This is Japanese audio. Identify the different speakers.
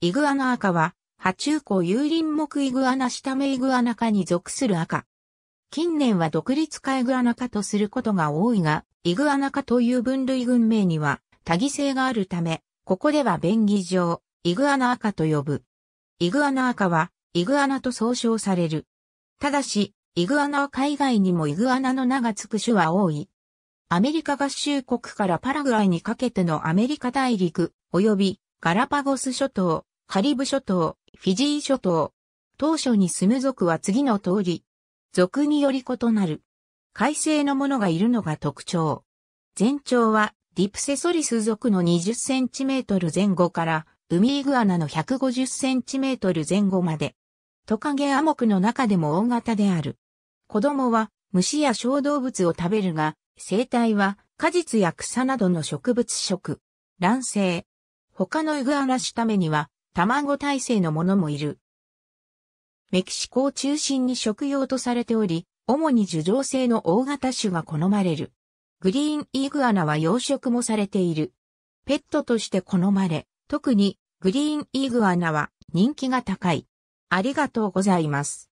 Speaker 1: イグアナ赤は、波中湖有林木イグアナ下目イグアナ科に属する赤。近年は独立化イグアナ科とすることが多いが、イグアナ科という分類群名には多義性があるため、ここでは便宜上、イグアナ赤と呼ぶ。イグアナ赤は、イグアナと総称される。ただし、イグアナ赤以外にもイグアナの名が付く種は多い。アメリカ合衆国からパラグアイにかけてのアメリカ大陸、及びガラパゴス諸島、カリブ諸島、フィジー諸島。当初に住む族は次の通り、族により異なる。海星のものがいるのが特徴。全長はディプセソリス族の20センチメートル前後から、ウミイグアナの150センチメートル前後まで。トカゲアモクの中でも大型である。子供は虫や小動物を食べるが、生態は果実や草などの植物食。卵生。他のイグアナ種ためには卵耐性のものもいる。メキシコを中心に食用とされており、主に樹状性の大型種が好まれる。グリーンイグアナは養殖もされている。ペットとして好まれ、特にグリーンイグアナは人気が高い。ありがとうございます。